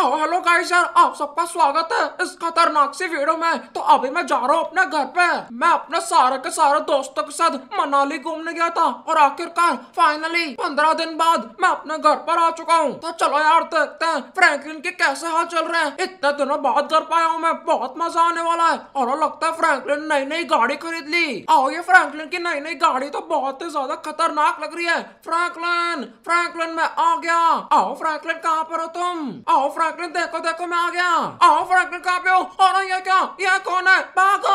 आओ hello guys यार आप सबका स्वागत है इस खतरनाक सी वीडियो में तो अभी मैं जा रहा हूँ अपने घर पे मैं अपने सारे के सारे दोस्तों के साथ मनाली घूमने गया था और आखिरकार फाइनली पंद्रह दिन बाद मैं अपने घर पर आ चुका हूँ तो चलो यार देखते हैं फ्रैंकलिन के कैसे हाल चल रहे हैं इतने दिनों बाद घर पाया हूँ मैं बहुत मजा आने वाला है और लगता है फ्रैंकलिन नई नई गाड़ी खरीद ली आओ ये फ्रैंकलिन की नई नई गाड़ी तो बहुत ही ज्यादा खतरनाक लग रही है फ्रैंकलिन फ्रैंकलिन मैं आ गया आओ फ्रैंकलिन कहाँ पर हो तुम आओ फ्रेंक फ्रैंकलिन देखो देखो मैं आ गया आओ फ्रैंकलिन कहाँ पे हो और ये क्या ये कौन है भागो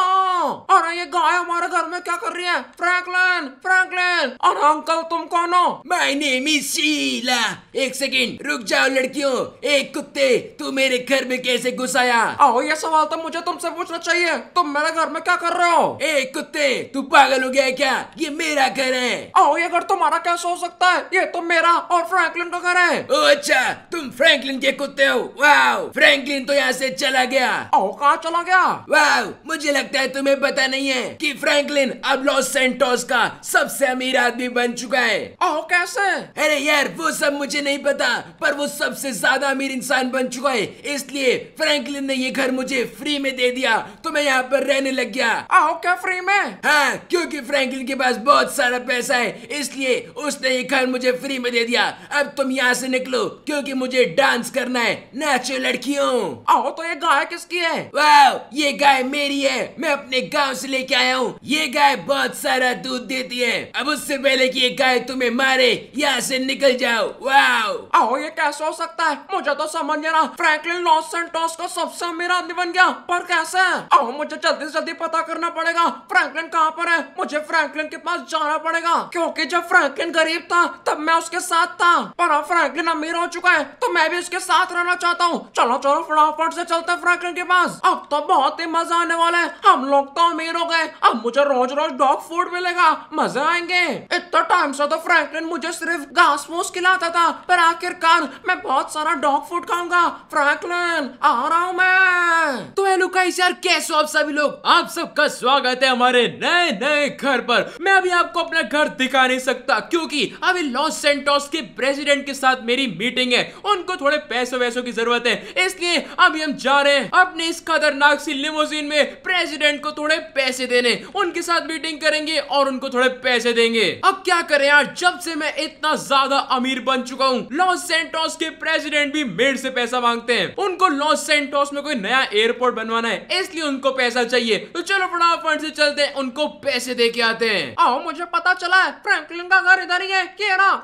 और ये गाय हमारे घर में क्या कर रही है फ्रैंकलिन फ्रैंकलिन और अंकल तुम कौन हो माय नेम इज शीला एक सेकेंड रुक जाओ लड़कियों एक कुत्ते तू मेरे घर में कैसे घुस आया आओ ये सवाल तो मुझे तुमसे पूछना चाहिए तुम मेरे घर में क्या कर रहे हो एक कुत्ते तू पागल हो गया क्या ये मेरा घर है आओ ये घर तुम्हारा कैसे हो सकता है ये तो मेरा और फ्रैंकलिन का घर है अच्छा तुम फ्रैंकलिन के कुत्ते हो वाओ फ्रैंकलिन तो यहाँ से चला गया ओ कहा चला गया वाओ मुझे लगता है तुम्हें पता नहीं है कि फ्रैंकलिन अब लॉस सेंटोस का सबसे अमीर आदमी बन चुका है ओ कैसे अरे यार वो सब मुझे नहीं पता पर वो सबसे ज्यादा अमीर इंसान बन चुका है इसलिए फ्रैंकलिन ने ये घर मुझे फ्री में दे दिया तो मैं यहाँ पर रहने लग गया ओ क्या फ्री में हाँ क्योंकि फ्रैंकलिन के पास बहुत सारा पैसा है इसलिए उसने ये घर मुझे फ्री में दे दिया अब तुम यहाँ से निकलो क्योंकि मुझे डांस करना है नाचो लड़कियों आओ तो ये गाय किसकी है वाह ये गाय मेरी है मैं अपने गांव से लेके आया हूँ ये गाय बहुत सारा दूध देती है अब उससे पहले कि ये गाय तुम्हें मारे यहाँ से निकल जाओ वाह आओ ये कैसे हो सकता है मुझे तो समझ रहा फ्रैंकलिन लॉस सेंटोस का सबसे अमीर आदमी बन गया पर कैसे आओ मुझे जल्दी से जल्दी पता करना पड़ेगा फ्रैंकलिन कहाँ पर है मुझे फ्रैंकलिन के पास जाना पड़ेगा क्योंकि जब फ्रैंकलिन गरीब था तब मैं उसके साथ था पर अब फ्रैंकलिन अमीर हो चुका है तो मैं भी उसके साथ रहना चाहता हूँ चलो चलो फटाफट से चलते फ्रैंकलिन के पास अब तो बहुत ही मजा आने वाला है हम लोग तो अमीर हो गए अब मुझे रोज रोज डॉग फूड मिलेगा मजे आएंगे इतना टाइम से तो फ्रैंकलिन मुझे सिर्फ घास फूस खिलाता था पर आखिरकार मैं बहुत सारा डॉग फूड खाऊंगा फ्रैंकलिन आ रहा हूँ मैं तो हेलो गाइस यार कैसे हो आप सभी लोग आप सबका स्वागत है हमारे नए नए घर पर मैं अभी आपको अपना घर दिखा नहीं सकता क्योंकि अभी लॉस सेंटोस के प्रेसिडेंट के साथ मेरी मीटिंग है उनको थोड़े पैसों वैसों की की जरूरत है इसलिए अभी हम जा रहे हैं अपने इस खतरनाक सी लिमोजिन में प्रेसिडेंट को थोड़े पैसे देने उनके साथ मीटिंग करेंगे और उनको थोड़े पैसे देंगे अब क्या करें यार जब से मैं इतना ज्यादा अमीर बन चुका हूँ लॉस सेंटोस के प्रेसिडेंट भी मेड से पैसा मांगते हैं उनको लॉस सेंटोस में कोई नया एयरपोर्ट बनवाना है इसलिए उनको पैसा चाहिए तो चलो फटाफट से चलते हैं उनको पैसे दे के आते हैं आओ मुझे पता चला है फ्रैंकलिन का घर इधर ही है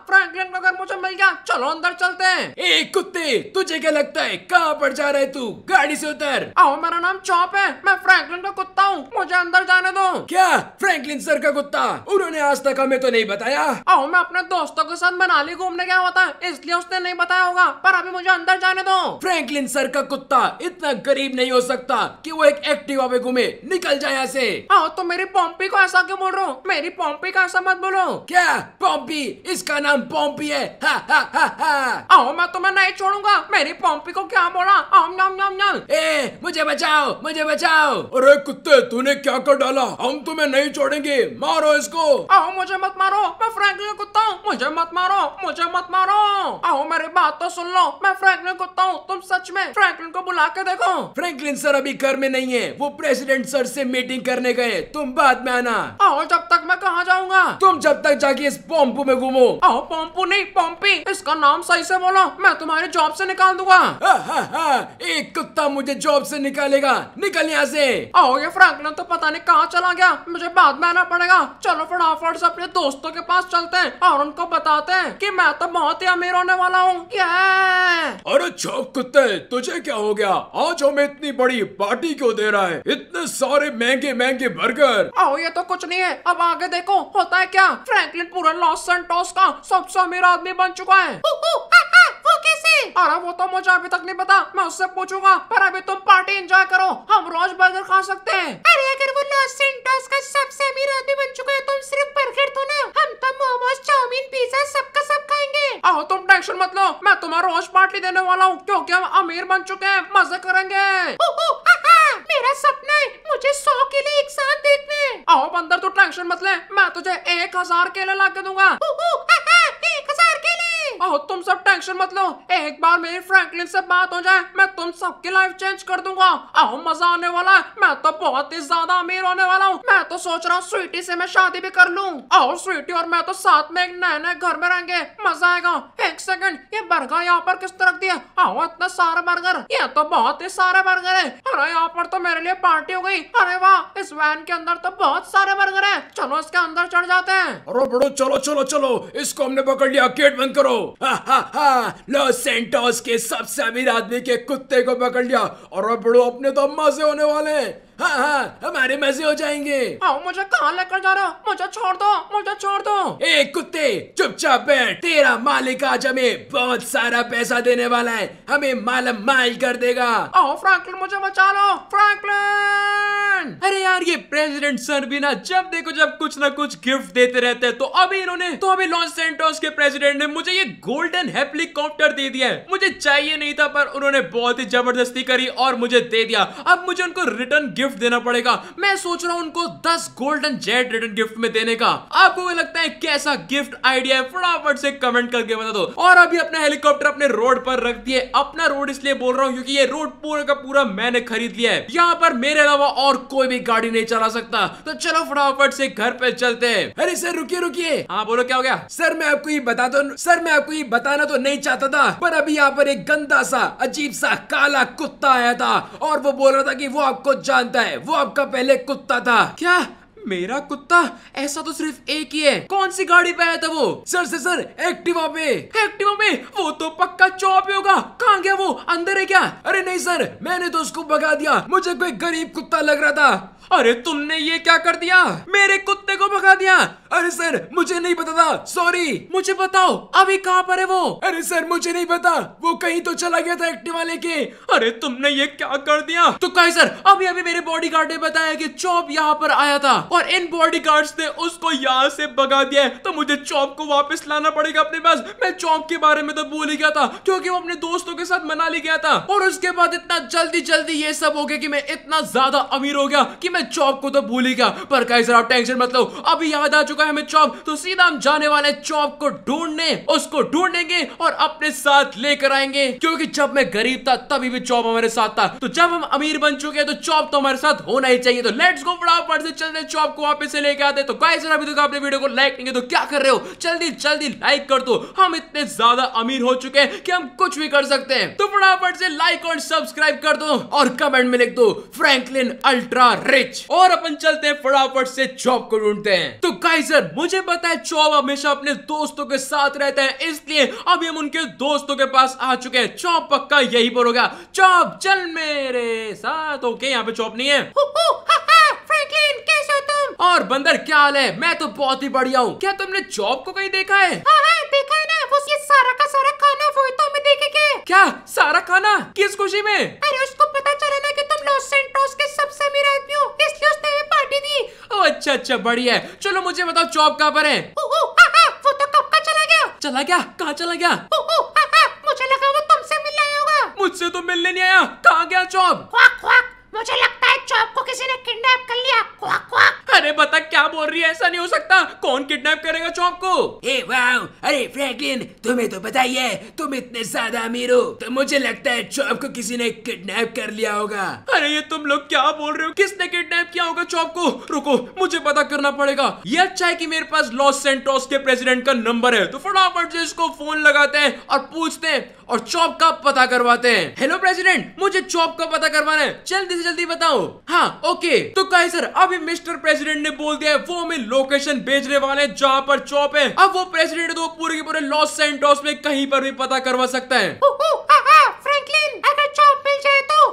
फ्रैंकलिन का घर मुझे मिल गया चलो अंदर चलते हैं ए कुत्ते तुझे क्या लगता है कहाँ पर जा रहे तू गाड़ी से उतर आओ मेरा नाम चौप है मैं फ्रैंकलिन का कुत्ता हूँ मुझे अंदर जाने दो क्या फ्रैंकलिन सर का कुत्ता उन्होंने आज तक हमें तो नहीं बताया आओ मैं अपने दोस्तों के साथ मनाली घूमने गया होता इसलिए उसने नहीं बताया होगा पर अभी मुझे अंदर जाने दो फ्रैंकलिन सर का कुत्ता इतना गरीब नहीं हो सकता की वो एक एक्टिव पे घूमे निकल जाए यहाँ से आओ तो मेरी पॉम्पी को ऐसा क्यों बोल रहा हूँ मेरी पॉम्पी का ऐसा मत बोलो क्या पॉम्पी इसका नाम पॉम्पी है हा, हा, हा, हा। आओ मैं तुम्हें नहीं छोड़ूंगा मेरी पॉम्पी को क्या बोला आम नाम नाम नाम ए मुझे बचाओ मुझे बचाओ अरे कुत्ते तूने क्या कर डाला हम तुम्हें नहीं छोड़ेंगे मारो इसको आओ मुझे मत मारो मैं फ्रैंकलिन कुत्ता हूँ मुझे मत मारो मुझे मत मारो आओ मेरी बात तो सुन लो मैं फ्रैंकलिन कुत्ता हूँ तुम सच में फ्रैंकलिन को बुला के देखो फ्रैंकलिन सर अभी घर में नहीं है वो प्रेसिडेंट सर से मीटिंग करने गए तुम बाद में आना आओ जब तक मैं कहा जाऊंगा तुम जब तक जाके इस पॉम्पू में घूमो आओ पॉम्पू नहीं पॉम्पी इसका नाम सही से बोलो मैं तुम्हारी जॉब से निकाल दूंगा हुआ हाँ, हाँ, हाँ, एक कुत्ता मुझे जॉब से निकालेगा निकल यहाँ से आओ ये फ्रैंकलिन तो पता नहीं कहाँ चला गया मुझे बाद में आना पड़ेगा चलो फटाफट से अपने दोस्तों के पास चलते हैं और उनको बताते हैं कि मैं तो बहुत ही अमीर होने वाला हूँ अरे चौक कुत्ते तुझे क्या हो गया आज हमें इतनी बड़ी पार्टी क्यों दे रहा है इतने सारे महंगे महंगे बर्गर आओ ये तो कुछ नहीं है अब आगे देखो होता है क्या फ्रैंकलिन पूरा लॉस एंड का सबसे अमीर आदमी बन चुका है वो कैसे अरे वो तो मुझे अभी तक नहीं पता मैं उससे पूछूंगा पर अभी तुम पार्टी एंजॉय करो हम रोज बर्गर खा सकते हैं अरे अगर वो लॉस सेंटोस का सबसे अमीर आदमी बन चुका है तुम तो सिर्फ बर्गर तो ना हम तो मोमोज चाउमीन पिज्जा सबका सब खाएंगे आओ तुम टेंशन मत लो मैं तुम्हारा रोज पार्टी देने वाला हूँ क्योंकि हम अमीर बन चुके हैं मजे करेंगे मेरा सपना है मुझे सौ केले एक साथ देखने आओ बंदर तू टेंशन मत ले मैं तुझे एक हजार केले ला के दूंगा ओ, ओ, आओ तुम सब टेंशन मत लो एक बार मेरी फ्रैंकलिन से बात हो जाए मैं तुम सबकी लाइफ चेंज कर दूंगा आओ मजा आने वाला है मैं तो बहुत ही ज्यादा अमीर होने वाला हूँ मैं तो सोच रहा हूँ स्वीटी से मैं शादी भी कर लूँ और स्वीटी और मैं तो साथ में एक नए नए घर में रहेंगे मजा आएगा एक सेकंड ये बर्गर यहाँ पर किस तरह दिया आओ इतना सारा बर्गर ये तो बहुत ही सारे बर्गर है अरे यहाँ पर तो मेरे लिए पार्टी हो गई अरे वाह इस वैन के अंदर तो बहुत सारे बर्गर है चलो इसके अंदर चढ़ जाते हैं अरे बड़ो चलो चलो चलो इसको हमने पकड़ लिया गेट बंद करो हा हा हा लॉस सेंटोस के सबसे अमीर आदमी के कुत्ते को पकड़ लिया और अब बड़ो अपने तो अम्मा से होने वाले हैं हाँ हाँ हमारे मजे हो जाएंगे आओ मुझे कहाँ लेकर जा रहा मुझे छोड़ दो मुझे छोड़ दो ए कुत्ते चुपचाप बैठ तेरा मालिक आज हमें बहुत सारा पैसा देने वाला है हमें माल माल कर देगा आओ फ्रैंकलिन मुझे बचा लो फ्रैंकलिन अरे यार ये प्रेसिडेंट सर भी ना जब देखो जब कुछ ना कुछ गिफ्ट देते रहते हैं तो अभी इन्होंने तो अभी लॉन्स सेंटोस के प्रेसिडेंट ने मुझे ये गोल्डन हेलीकॉप्टर दे दिया है मुझे चाहिए नहीं था पर उन्होंने बहुत ही जबरदस्ती करी और मुझे दे दिया अब मुझे उनको रिटर्न गिफ्ट गिफ्ट देना पड़ेगा मैं सोच रहा हूँ उनको दस गोल्डन जेट रिटर्न गिफ्ट में देने का आपको लगता है कैसा गिफ्ट आइडिया है फटाफट से कमेंट करके बता दो और अभी अपना हेलीकॉप्टर अपने रोड पर रख दिए अपना रोड इसलिए बोल रहा हूँ क्योंकि ये रोड पूरा का पूरा मैंने खरीद लिया है यहाँ पर मेरे अलावा और कोई भी गाड़ी नहीं चला सकता तो चलो फटाफट से घर पे चलते हैं अरे सर रुकिए रुकिए हाँ बोलो क्या हो गया सर मैं आपको ये बता दो सर मैं आपको ये बताना तो नहीं चाहता था पर अभी यहाँ पर एक गंदा सा अजीब सा काला कुत्ता आया था और वो बोल रहा था की वो आपको जानता होता है वो आपका पहले कुत्ता था क्या मेरा कुत्ता ऐसा तो सिर्फ एक ही है कौन सी गाड़ी पे आया था वो सर से सर एक्टिवा पे एक्टिवा में वो तो पक्का चौप होगा कहाँ गया वो अंदर है क्या अरे नहीं सर मैंने तो उसको भगा दिया मुझे कोई गरीब कुत्ता लग रहा था अरे तुमने ये क्या कर दिया मेरे कुत्ते को भगा दिया अरे सर मुझे नहीं पता था सॉरी मुझे बताओ अभी कहाँ पर है वो अरे सर मुझे नहीं पता वो कहीं तो चला गया था वाले के अरे तुमने ये क्या कर दिया तो कहीं सर अभी अभी मेरे बॉडी गार्ड ने बताया कि चौप यहाँ पर आया था और इन बॉडी ने उसको यहाँ से भगा दिया तो मुझे चौप को वापस लाना पड़ेगा अपने पास मैं चौप के बारे में तो भूल ही गया था क्योंकि वो अपने दोस्तों के साथ मना ली गया था और उसके बाद इतना जल्दी जल्दी ये सब हो गया कि मैं इतना ज्यादा अमीर हो गया कि मैं मैं चौक को तो भूल ही गया पर कहीं सर आप टेंशन मत लो अभी याद आ चुका है हमें चौक तो सीधा हम जाने वाले चौक को ढूंढने उसको ढूंढेंगे और अपने साथ लेकर आएंगे क्योंकि जब मैं गरीब था तभी भी चौप हमारे साथ था तो जब हम अमीर बन चुके हैं तो चौप तो हमारे साथ होना ही चाहिए तो लेट्स गो फटाफट से चलते चौप को वापस से लेके आते तो गाइस अभी तक तो आपने वीडियो को लाइक नहीं तो क्या कर रहे हो जल्दी जल्दी लाइक कर दो हम इतने ज्यादा अमीर हो चुके हैं कि हम कुछ भी कर सकते हैं तो फटाफट से लाइक और सब्सक्राइब कर दो और कमेंट में लिख दो फ्रैंकलिन अल्ट्रा रिच रिच और अपन चलते हैं फटाफट से चौप को ढूंढते हैं तो गाइजर मुझे पता है चौब हमेशा अपने दोस्तों के साथ रहता है इसलिए अभी हम उनके दोस्तों के पास आ चुके हैं चौब पक्का यही पर होगा चौप चल मेरे साथ ओके यहाँ पे चौब नहीं है और बंदर क्या हाल है मैं तो बहुत ही बढ़िया हूँ क्या तुमने चौप को कहीं देखा है हाँ, हाँ, देखा है ना वो ये सारा का सारा खाना वो तो हमें देखे क्या सारा खाना किस खुशी में अरे उसको पता चला ना कि तुम लॉस सैंटोस के सबसे अमीर आदमी हो इसलिए उसने हमें पार्टी दी अच्छा अच्छा बढ़िया है चलो मुझे बताओ चॉप कहाँ पर है ओ, ओ, हा, हा, वो तो कब का चला गया चला गया कहाँ चला गया ओ, ओ, हा, हा, मुझे लगा वो तुमसे मिलने आया होगा मुझसे तो मिलने नहीं आया कहाँ गया चॉप क्या बोल रही है ऐसा नहीं हो सकता कौन किडनैप करेगा चौक को ए वाओ अरे फ्रैंकलिन तुम्हें तो पता ही है तुम इतने ज्यादा अमीर हो तो मुझे लगता है चौक को किसी ने किडनैप कर लिया होगा अरे ये तुम लोग क्या बोल रहे हो किसने किडनैप किया होगा चौक को रुको मुझे पता करना पड़ेगा ये अच्छा है की मेरे पास लॉस सेंटोस के प्रेसिडेंट का नंबर है तो फटाफट से इसको फोन लगाते हैं और पूछते हैं और चौप का पता करवाते हैं हेलो प्रेसिडेंट मुझे चौप का पता करवाना है जल्दी से जल्दी बताओ हाँ ओके तो कहे सर अभी मिस्टर प्रेसिडेंट ने बोल दिया है वो हमें लोकेशन भेजने वाले हैं जहाँ पर चौप है अब वो प्रेसिडेंट तो पूरे के पूरे लॉस सेंटोस में कहीं पर भी पता करवा सकता है तो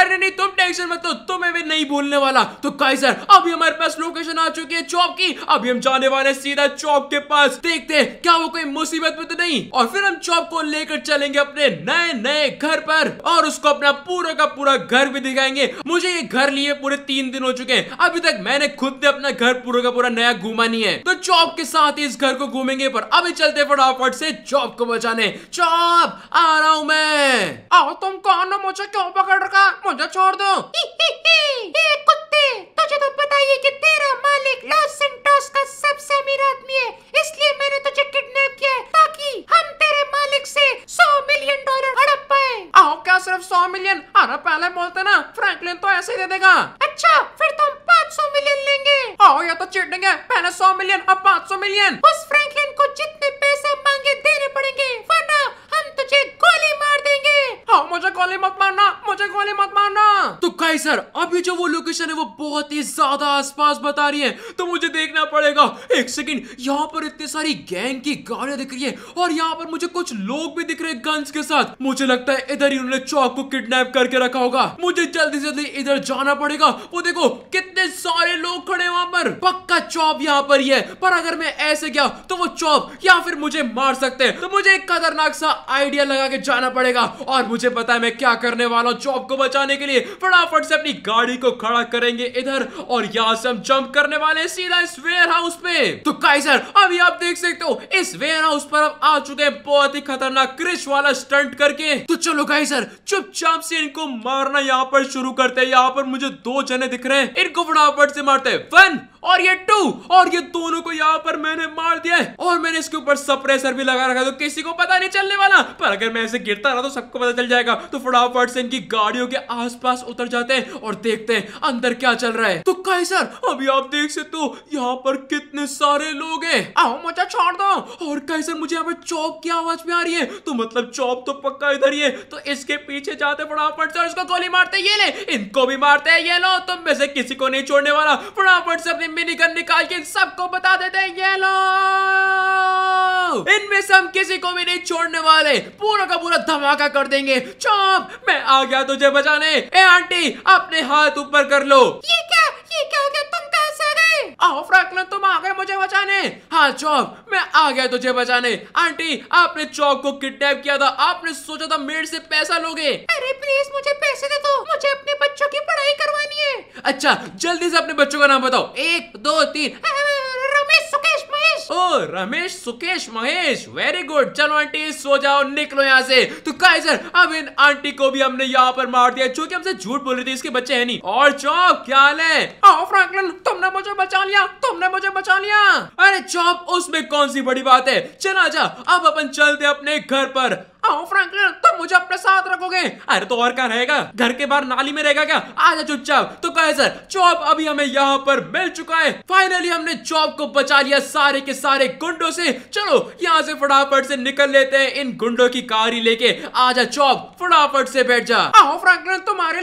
अरे नहीं तुम टेंशन मत लो तुम्हें भी नहीं भूलने वाला तो काइजर अभी हमारे पास लोकेशन आ चुकी है चौक की अभी हम जाने वाले सीधा चौक के पास देखते हैं क्या वो कोई मुसीबत में तो नहीं और फिर हम चौक को लेकर चलेंगे अपने नए नए घर पर और उसको अपना पूरा का पूरा घर भी दिखाएंगे मुझे ये घर लिए पूरे तीन दिन हो चुके हैं अभी तक मैंने खुद ने अपना घर पूरा का पूरा नया घूमा नहीं है तो चौप के साथ ही इस घर को घूमेंगे पर अभी चलते फटाफट से चौप को बचाने चौप आ रहा हूँ मैं आओ तुम कौन हो मुझे क्यों पकड़ रखा मुझे छोड़ दो कुत्ते तुझे तो पता ही कि तेरा मालिक लॉस का सबसे अमीर आदमी है इसलिए मैंने तुझे किडनैप किया ताकि हम तेरे मालिक से सौ मिलियन डॉलर हड़प पाए आओ क्या सिर्फ सौ मिलियन अरे पहले बोलते ना फ्रैंकलिन तो ऐसे ही दे देगा अच्छा फिर तुम तो पाँच सौ मिलियन छीन लेंगे आओ या तो चिड़ेंगे पहले सौ मिलियन अब पाँच सौ मिलियन उस फ्रैंकलिन को जितने पैसे मांगे देने पड़ेंगे वरना हम तुझे गोली मार देंगे हाँ मुझे गोली मत मारना मुझे गोली मत मारना भाई सर अभी जो वो लोकेशन है वो बहुत ही ज्यादा आसपास बता रही है तो मुझे देखना पड़ेगा एक सेकंड यहाँ पर इतनी सारी गैंग की गाड़ियां दिख रही है और यहाँ पर मुझे कुछ लोग भी दिख रहे गन्स के साथ मुझे लगता है इधर ही उन्होंने चौक को किडनैप करके रखा होगा मुझे जल्दी से जल्दी इधर जाना पड़ेगा वो देखो कितने सारे लोग खड़े वहां पर पक्का चौप यहाँ पर ही है पर अगर मैं ऐसे गया तो वो चौप या फिर मुझे मार सकते हैं तो मुझे एक खतरनाक सा आइडिया लगा के जाना पड़ेगा और मुझे पता है मैं क्या करने वाला हूँ चौप को बचाने के लिए फटाफट फटाफट से अपनी गाड़ी को खड़ा करेंगे इधर और यहाँ से हम जम्प करने वाले सीधा इस वेयर हाउस पे तो कैसर अभी आप देख सकते हो इस वेयर हाउस पर हम आ चुके हैं बहुत ही खतरनाक क्रिश वाला स्टंट करके तो चलो काइजर चुपचाप से इनको मारना यहाँ पर शुरू करते हैं यहाँ पर मुझे दो जने दिख रहे हैं इनको फटाफट से मारते हैं वन और ये टू और ये दोनों को यहाँ पर मैंने मार दिया है और मैंने इसके ऊपर सप्रेसर भी लगा रखा तो किसी को पता नहीं चलने वाला पर अगर मैं ऐसे गिरता रहा तो सबको पता चल जाएगा तो फटाफट से इनकी गाड़ियों के आसपास उतर जाते हैं और देखते हैं अंदर क्या चल रहा है तो कहीं सर अभी आप देख सकते हो यहाँ पर कितने सारे लोग है आओ मुझे छोड़ दो और कहीं सर मुझे यहाँ पर चौप की आवाज में आ रही है तो मतलब चौप तो पक्का इधर ही है तो इसके पीछे जाते फटाफट से इसको गोली मारते ये ले इनको भी मारते हैं ये लो तुम तो में से किसी को नहीं छोड़ने वाला फटाफट से अपने मिनी गन निकाल के सबको बता देते हैं ये लो इनमें से हम किसी को भी नहीं छोड़ने वाले पूरा का पूरा धमाका कर देंगे चौप मैं आ गया तुझे बचाने ए आंटी अपने हाथ ऊपर कर लो ये क्या ये क्या आओ फ्रैंकलिन तुम आ गए मुझे बचाने हाँ चौक मैं आ गया तुझे बचाने आंटी आपने चौक को किडनैप किया था आपने सोचा था मेरे से पैसा लोगे अरे प्लीज मुझे पैसे दे दो मुझे अपने बच्चों की पढ़ाई करवानी है अच्छा जल्दी से अपने बच्चों का नाम बताओ एक दो तीन रमेश सुकेश महेश ओ रमेश सुकेश महेश वेरी गुड चलो आंटी सो जाओ निकलो यहाँ से तो सर अब इन आंटी को भी हमने यहाँ पर मार दिया क्योंकि हमसे झूठ बोल रही थी इसके बच्चे है नहीं और चौक क्या हाल है ओ फ्रैंकलिन तुमने मुझे बचा लिया लिया तुमने मुझे बचा लिया अरे चौप उसमें कौन सी बड़ी बात है चला जा अब अपन चलते अपने घर पर आओ फ्रैंकलिन तुम मुझे अपने साथ रखोगे अरे तो और क्या रहेगा घर के बाहर नाली में रहेगा क्या चुपचाप तो कहे सर जॉब अभी हमें यहाँ पर मिल चुका है फाइनली हमने जॉब को बचा लिया सारे के सारे से चलो यहाँ से फटाफट से निकल लेते हैं इन गुंडो की कार ही लेके आजा जॉब फटाफट से बैठ जा आओ फ्रैंकलिन तुम्हारे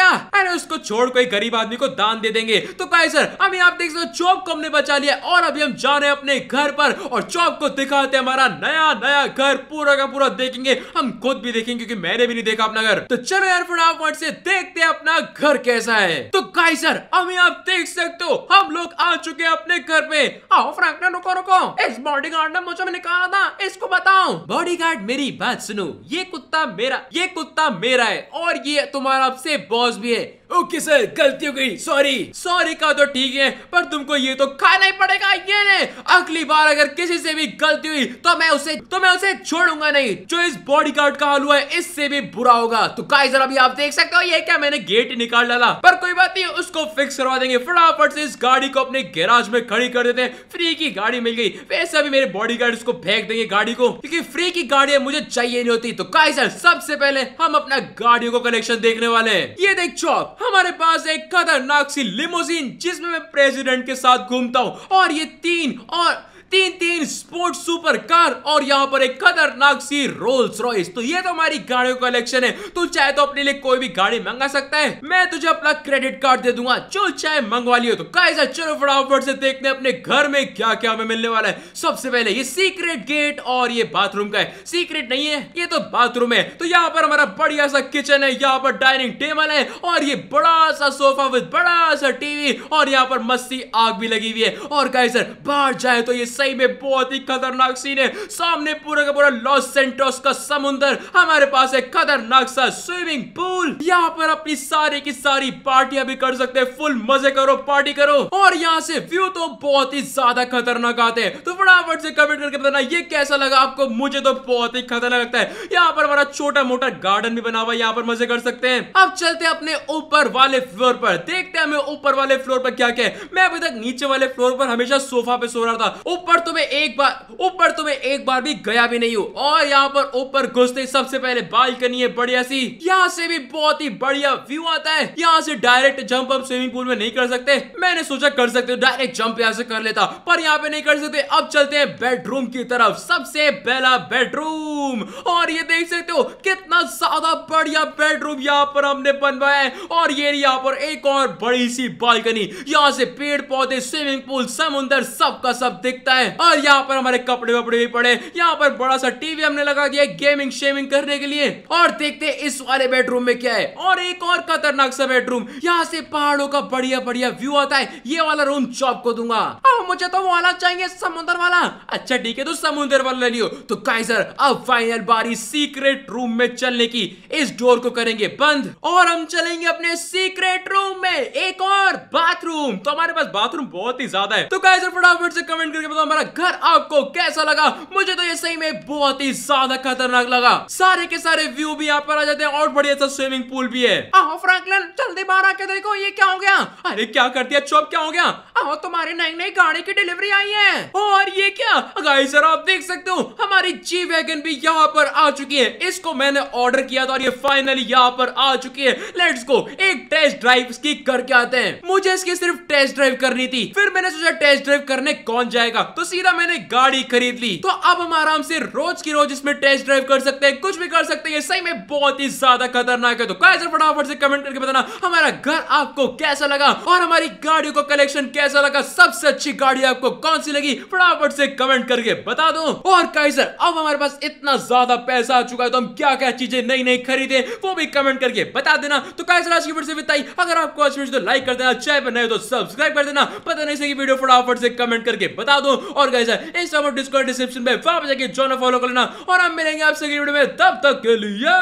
क्या अरे उसको छोड़ कोई गरीब आदमी को दान दे देंगे तो कहे सर अभी आप देख सकते चौक को हमने बचा लिया और अभी हम जा रहे हैं अपने घर पर और जॉब को दिखाते हमारा नया नया घर पूरा का पूरा देखेंगे हम खुद भी देखेंगे क्योंकि मैंने भी नहीं देखा अपना घर तो चलो यार फटाफट से देखते हैं अपना घर कैसा है तो गाई सर अभी आप देख सकते हो हम लोग आ चुके हैं अपने घर पे आओ फ्रैंकना रुको रुको इस बॉडी गार्ड ने मुझे निकाला था इसको बताओ बॉडी गार्ड मेरी बात सुनो ये कुत्ता मेरा ये कुत्ता मेरा है और ये तुम्हारा आपसे बॉस भी है ओके सर गलती हो गई सॉरी सॉरी का तो ठीक है पर तुमको ये तो खाना ही पड़ेगा ये नहीं अगली बार अगर किसी से भी गलती हुई तो मैं उसे तो मैं उसे छोड़ूंगा नहीं जो इस बॉडी गार्ड का हाल हुआ है इससे भी बुरा होगा तो गाइस अभी आप देख सकते हो ये क्या मैंने गेट निकाल डाला पर कोई बात नहीं उसको फिक्स करवा देंगे फटाफट से इस गाड़ी को अपने गैराज में खड़ी कर देते हैं फ्री की गाड़ी मिल गई वैसे अभी मेरे बॉडी गार्ड उसको फेंक देंगे गाड़ी को क्योंकि फ्री की गाड़ी मुझे चाहिए नहीं होती तो गाइस सबसे पहले हम अपना गाड़ियों को कलेक्शन देखने वाले हैं ये देख चौक हमारे पास एक खतरनाक सी लिमोजीन जिसमें मैं प्रेसिडेंट के साथ घूमता हूँ और ये तीन और तीन तीन स्पोर्ट सुपर कार और यहाँ पर एक खतरनाक सी रोल्स रॉयस तो ये तो हमारी गाड़ियों का कलेक्शन है तू चाहे तो अपने लिए कोई भी गाड़ी मंगा सकता है मैं तुझे अपना क्रेडिट कार्ड दे दूंगा जो चाहे मंगवा लियो तो कैसा चलो फटाफट से देखते हैं अपने घर में क्या क्या हमें मिलने वाला है सबसे पहले ये सीक्रेट गेट और ये बाथरूम का है सीक्रेट नहीं है ये तो बाथरूम है तो यहाँ पर हमारा बढ़िया सा किचन है यहाँ पर डाइनिंग टेबल है और ये बड़ा सा सोफा विद बड़ा सा टीवी और यहाँ पर मस्ती आग भी लगी हुई है और कैसे बाहर जाए तो ये सही में बहुत ही खतरनाक सीन है सामने पूरा का पूरा लॉस सेंटोस का समुंदर हमारे पास है खतरनाक सा स्विमिंग पूल यहाँ पर अपनी सारी की सारी पार्टियां भी कर सकते हैं फुल मजे करो पार्टी करो और यहाँ से व्यू तो बहुत ही ज्यादा खतरनाक आते हैं तो फटाफट से कमेंट करके बताना ये कैसा लगा आपको मुझे तो बहुत ही खतरनाक लगता है यहाँ पर हमारा छोटा मोटा गार्डन भी बना हुआ है यहाँ पर मजे कर सकते हैं अब चलते हैं अपने ऊपर वाले फ्लोर पर देखते हैं हमें ऊपर वाले फ्लोर पर क्या क्या है मैं अभी तक नीचे वाले फ्लोर पर हमेशा सोफा पे सो रहा था ऊपर ऊपर तुम्हें एक बार ऊपर तुम्हें एक बार भी गया भी नहीं हो और यहाँ पर ऊपर घुसते सबसे पहले बालकनी है बढ़िया सी यहाँ से भी बहुत ही बढ़िया व्यू आता है यहाँ से डायरेक्ट जंप हम स्विमिंग पूल में नहीं कर सकते मैंने सोचा कर सकते डायरेक्ट जंप यहाँ से कर लेता पर यहाँ पे नहीं कर सकते अब चलते हैं बेडरूम की तरफ सबसे पहला बेडरूम और ये देख सकते हो कितना ज्यादा बढ़िया बेडरूम यहाँ पर हमने बनवाया है और ये यहाँ पर एक और बड़ी सी बालकनी यहाँ से पेड़ पौधे स्विमिंग पूल समुन्दर सबका सब दिखता है है और यहाँ पर हमारे कपड़े वपड़े भी पड़े यहाँ पर बड़ा सा टीवी हमने लगा दिया गेमिंग शेमिंग करने के लिए और देखते इस वाले बेडरूम में क्या है और एक और खतरनाक सा बेडरूम यहाँ से पहाड़ों का बढ़िया बढ़िया व्यू आता है ये वाला रूम चौप को दूंगा मुझे तो वो वाला चाहिए समुद्र वाला अच्छा ठीक है तो समुद्र वाला ले लियो तो काइजर अब फाइनल बारी सीक्रेट रूम में चलने की इस डोर को करेंगे बंद और हम चलेंगे अपने सीक्रेट रूम में एक और बाथरूम तो हमारे पास बाथरूम बहुत ही ज्यादा है तो गाइस फटाफट से कमेंट करके बताओ हमारा घर आपको कैसा लगा मुझे तो ये सही में बहुत ही ज्यादा खतरनाक लगा सारे के सारे व्यू भी यहाँ पर आ जाते हैं और बढ़िया सा स्विमिंग पूल भी है आहो फ्रैंकलिन जल्दी बाहर आके देखो ये क्या हो गया अरे क्या कर दिया चौप क्या हो गया आहो तुम्हारी नई नई गाड़ी की डिलीवरी आई है और ये क्या गाइस सर आप देख सकते हो हमारी जी वैगन भी यहाँ पर आ चुकी है इसको मैंने ऑर्डर किया था और ये फाइनली यहाँ पर आ चुकी है लेट्स गो एक टेस्ट ड्राइव इसकी करके आते हैं मुझे इसकी सिर्फ टेस्ट ड्राइव करनी थी फिर मैंने सोचा टेस्ट ड्राइव करने कौन जाएगा तो सीधा मैंने गाड़ी खरीद ली तो अब हम आराम से रोज की रोज इसमें टेस्ट ड्राइव कर सकते हैं कुछ भी कर सकते हैं सही में बहुत ही ज्यादा खतरनाक है तो कैसे फटाफट से कमेंट करके बताना हमारा घर आपको कैसा लगा और हमारी गाड़ियों को कलेक्शन कैसा लगा सबसे अच्छी गाड़ी आपको कौन सी लगी फटाफट से कमेंट करके बता दो और कैसे अब हमारे पास इतना ज्यादा पैसा आ चुका है तो हम क्या क्या चीजें नई नई खरीदे वो भी कमेंट करके बता देना तो कैसे आज की वीडियो से बिताई अगर आपको अच्छी वीडियो लाइक कर देना चैनल पर नए तो सब्सक्राइब कर देना पता नहीं सकी वीडियो फटाफट से कमेंट करके बता दो और कैसे इस डिस्कॉर्ड डिस्क्रिप्शन में वापस जाके जॉन फॉलो कर लेना और हम मिलेंगे आपसे वीडियो में तब तक के लिए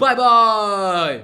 बाय बाय